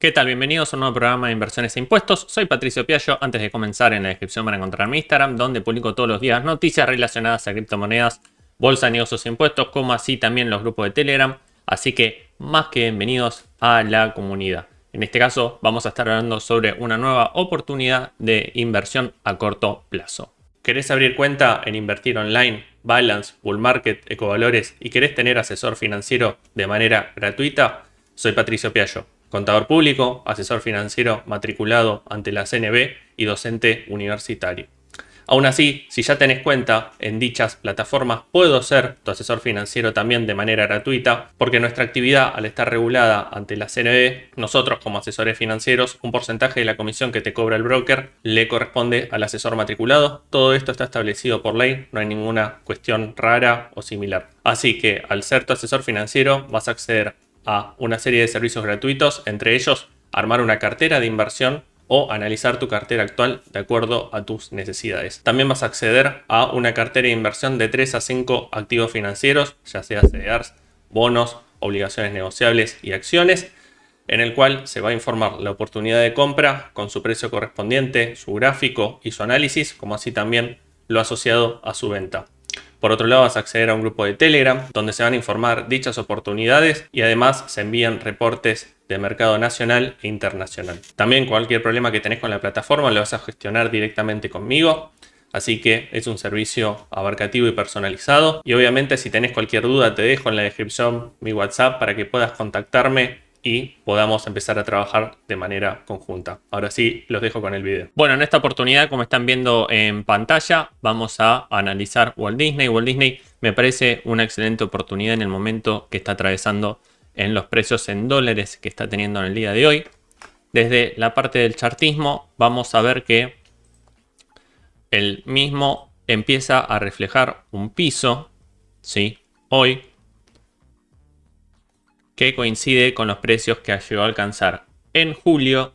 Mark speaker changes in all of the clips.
Speaker 1: ¿Qué tal? Bienvenidos a un nuevo programa de inversiones e impuestos. Soy Patricio Piaggio. Antes de comenzar, en la descripción van a encontrar mi Instagram, donde publico todos los días noticias relacionadas a criptomonedas, bolsa, negocios e impuestos, como así también los grupos de Telegram. Así que más que bienvenidos a la comunidad. En este caso, vamos a estar hablando sobre una nueva oportunidad de inversión a corto plazo. ¿Querés abrir cuenta en invertir online, Balance, Bull Market, Ecovalores y querés tener asesor financiero de manera gratuita? Soy Patricio Piaggio contador público, asesor financiero matriculado ante la CNB y docente universitario. Aún así, si ya tenés cuenta en dichas plataformas, puedo ser tu asesor financiero también de manera gratuita, porque nuestra actividad, al estar regulada ante la CNB, nosotros como asesores financieros, un porcentaje de la comisión que te cobra el broker le corresponde al asesor matriculado. Todo esto está establecido por ley, no hay ninguna cuestión rara o similar. Así que al ser tu asesor financiero vas a acceder a una serie de servicios gratuitos, entre ellos armar una cartera de inversión o analizar tu cartera actual de acuerdo a tus necesidades. También vas a acceder a una cartera de inversión de 3 a 5 activos financieros, ya sea CDRs, e bonos, obligaciones negociables y acciones, en el cual se va a informar la oportunidad de compra con su precio correspondiente, su gráfico y su análisis, como así también lo asociado a su venta. Por otro lado, vas a acceder a un grupo de Telegram donde se van a informar dichas oportunidades y además se envían reportes de mercado nacional e internacional. También cualquier problema que tenés con la plataforma lo vas a gestionar directamente conmigo. Así que es un servicio abarcativo y personalizado. Y obviamente si tenés cualquier duda te dejo en la descripción mi WhatsApp para que puedas contactarme podamos empezar a trabajar de manera conjunta. Ahora sí, los dejo con el video. Bueno, en esta oportunidad, como están viendo en pantalla, vamos a analizar Walt Disney. Walt Disney me parece una excelente oportunidad en el momento que está atravesando en los precios en dólares que está teniendo en el día de hoy. Desde la parte del chartismo vamos a ver que el mismo empieza a reflejar un piso, ¿sí? Hoy que coincide con los precios que ha llegado a alcanzar en julio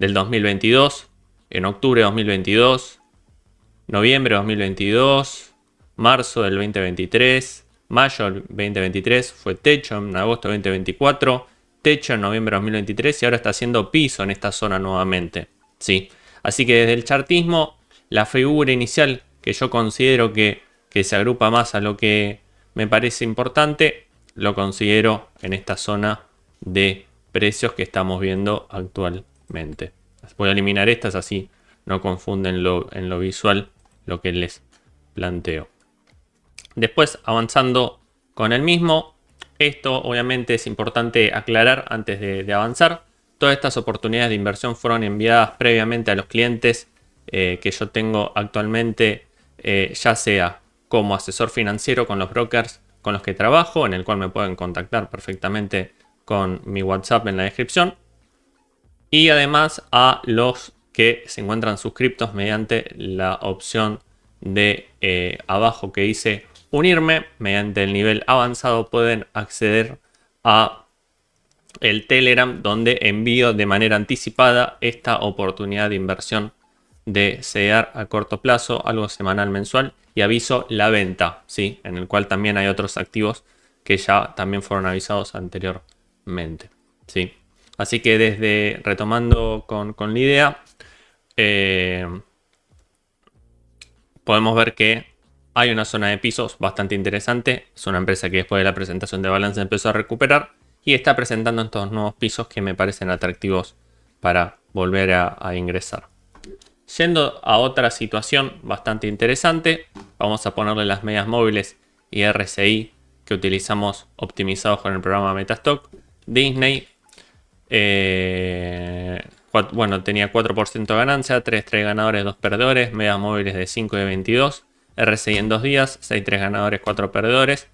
Speaker 1: del 2022, en octubre de 2022, noviembre de 2022, marzo del 2023, mayo del 2023, fue techo en agosto 2024, techo en noviembre de 2023 y ahora está haciendo piso en esta zona nuevamente. ¿sí? Así que desde el chartismo, la figura inicial que yo considero que, que se agrupa más a lo que me parece importante lo considero en esta zona de precios que estamos viendo actualmente. Voy a eliminar estas así no confunden lo, en lo visual lo que les planteo. Después avanzando con el mismo, esto obviamente es importante aclarar antes de, avanzar. Todas estas oportunidades de inversión fueron enviadas previamente a los clientes eh, que yo tengo actualmente, eh, ya sea como asesor financiero con los brokers con los que trabajo, en el cual me pueden contactar perfectamente con mi WhatsApp en la descripción. Y además a los que se encuentran suscriptos mediante la opción de eh, abajo que dice unirme mediante el nivel avanzado pueden acceder a el Telegram donde envío de manera anticipada esta oportunidad de inversión de sellar a corto plazo, algo semanal mensual y aviso la venta, ¿sí? en el cual también hay otros activos que ya también fueron avisados anteriormente. ¿sí? Así que desde retomando con, la idea, eh, podemos ver que hay una zona de pisos bastante interesante. Es una empresa que después de la presentación de balance empezó a recuperar y está presentando estos nuevos pisos que me parecen atractivos para volver a ingresar. Yendo a otra situación bastante interesante, vamos a ponerle las medias móviles y RSI que utilizamos optimizados con el programa Metastock. Disney, eh, bueno, tenía 4% de ganancia, 3 3 ganadores, 2 perdedores, medias móviles de 5 y 22, RSI en 2 días, 6 3 ganadores, 4 perdedores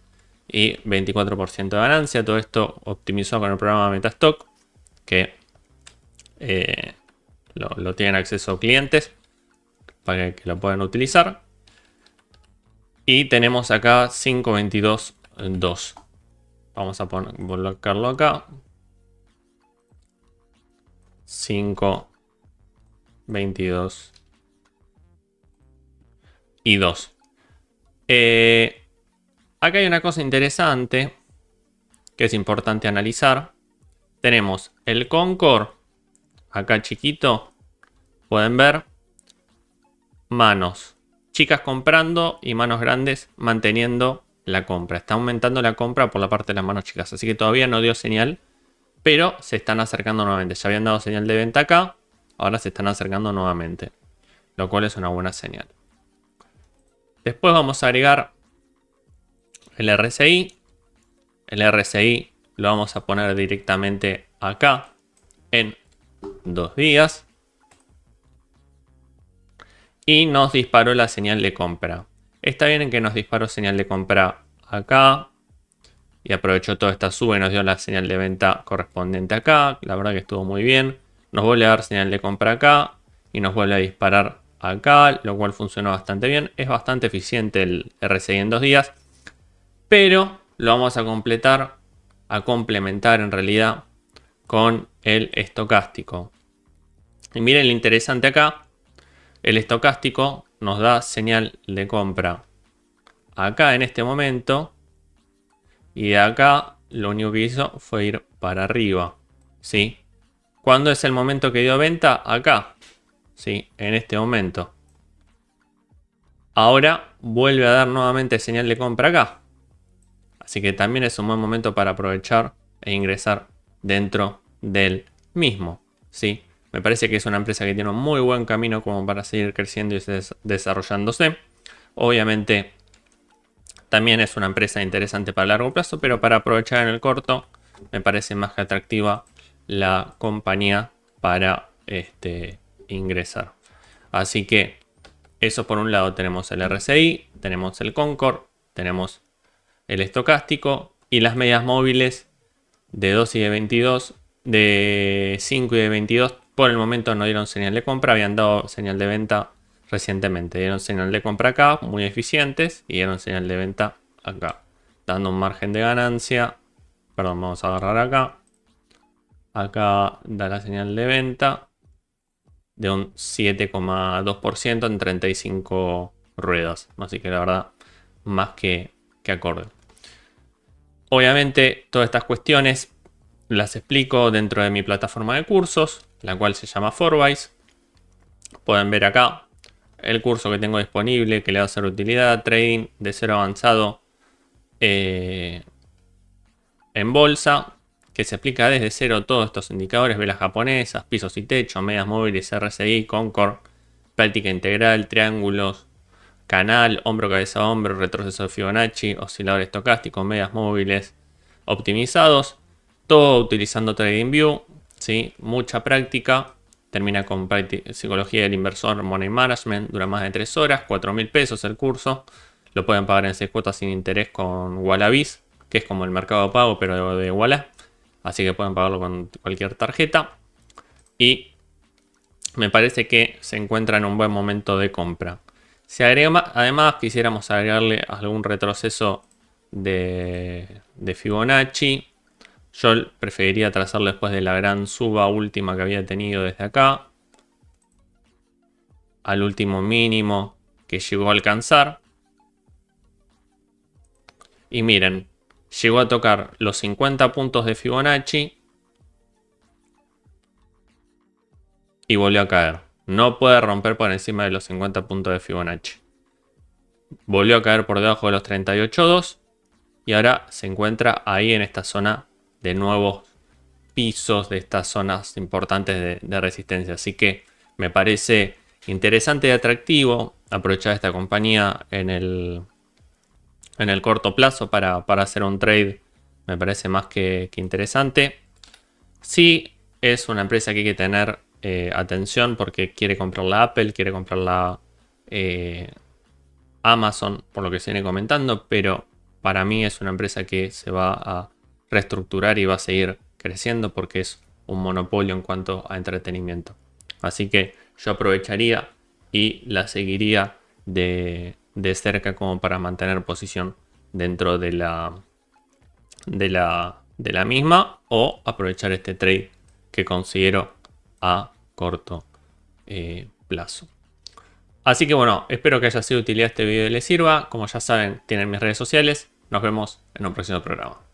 Speaker 1: y 24% de ganancia. Todo esto optimizado con el programa Metastock, que eh, lo, tienen acceso clientes para que lo puedan utilizar. Y tenemos acá 522.2. Vamos a poner, colocarlo acá. 22. y 2. acá hay una cosa interesante que es importante analizar. Tenemos el concord acá chiquito, pueden ver, manos. Chicas comprando y manos grandes manteniendo la compra. Está aumentando la compra por la parte de las manos chicas. Así que todavía no dio señal, pero se están acercando nuevamente. Ya habían dado señal de venta acá, ahora se están acercando nuevamente. Lo cual es una buena señal. Después vamos a agregar el RSI. El RSI lo vamos a poner directamente acá en dos días. Y nos disparó la señal de compra. Está bien en que nos disparó señal de compra acá. Y aprovechó toda esta sube, nos dio la señal de venta correspondiente acá. La verdad que estuvo muy bien. Nos vuelve a dar señal de compra acá. Y nos vuelve a disparar acá, lo cual funcionó bastante bien. Es bastante eficiente el RSI en dos días. Pero lo vamos a completar, a complementar en realidad con el estocástico. Y miren lo interesante acá, el estocástico nos da señal de compra acá en este momento y acá lo único que hizo fue ir para arriba, ¿sí? ¿Cuándo es el momento que dio venta? Acá, ¿sí? En este momento. Ahora vuelve a dar nuevamente señal de compra acá. Así que también es un buen momento para aprovechar e ingresar dentro del mismo. ¿sí? Me parece que es una empresa que tiene un muy buen camino como para seguir creciendo y desarrollándose. Obviamente también es una empresa interesante para largo plazo, pero para aprovechar en el corto me parece más que atractiva la compañía para este, ingresar. Así que eso por un lado tenemos el RSI, tenemos el Concord, tenemos el estocástico y las medias móviles de 2 y de 22, de 5 y de 22 por el momento no dieron señal de compra, habían dado señal de venta recientemente. Dieron señal de compra acá, muy eficientes, y dieron señal de venta acá, dando un margen de ganancia. Perdón, vamos a agarrar acá. Acá da la señal de venta de un 7,2% en 35 ruedas. Así que la verdad, más que, que acorde. Obviamente todas estas cuestiones las explico dentro de mi plataforma de cursos, la cual se llama Forbice. Pueden ver acá el curso que tengo disponible, que le va a ser utilidad, trading de cero avanzado eh, en bolsa, que se explica desde cero todos estos indicadores, velas japonesas, pisos y techo, medias móviles, RSI, Concord, práctica integral, triángulos, canal, hombro, cabeza, hombro, retroceso de Fibonacci, osciladores estocásticos, medias móviles optimizados, todo utilizando TradingView, ¿sí? mucha práctica, termina con psicología del inversor, money management, dura más de 3 horas, 4 mil pesos el curso, lo pueden pagar en 6 cuotas sin interés con Wallabis, que es como el mercado pago pero de Walla, así que pueden pagarlo con cualquier tarjeta y me parece que se encuentra en un buen momento de compra además, quisiéramos agregarle algún retroceso de, de Fibonacci. Yo preferiría trazarlo después de la gran suba última que había tenido desde acá. Al último mínimo que llegó a alcanzar. Y miren, llegó a tocar los 50 puntos de Fibonacci. Y volvió a caer. No puede romper por encima de los 50 puntos de Fibonacci. Volvió a caer por debajo de los 38.2 y ahora se encuentra ahí en esta zona de nuevos pisos de estas zonas importantes de, resistencia. Así que me parece interesante y atractivo aprovechar esta compañía en el, en el corto plazo para, hacer un trade. Me parece más que, que interesante. Sí, es una empresa que hay que tener eh, atención porque quiere comprar la Apple, quiere comprar la eh, Amazon, por lo que se viene comentando, pero para mí es una empresa que se va a reestructurar y va a seguir creciendo porque es un monopolio en cuanto a entretenimiento. Así que yo aprovecharía y la seguiría de, de cerca como para mantener posición dentro de la, de la, de la misma o aprovechar este trade que considero a corto eh, plazo. Así que bueno, espero que haya sido utilidad este video y les sirva. Como ya saben, tienen mis redes sociales. Nos vemos en un próximo programa.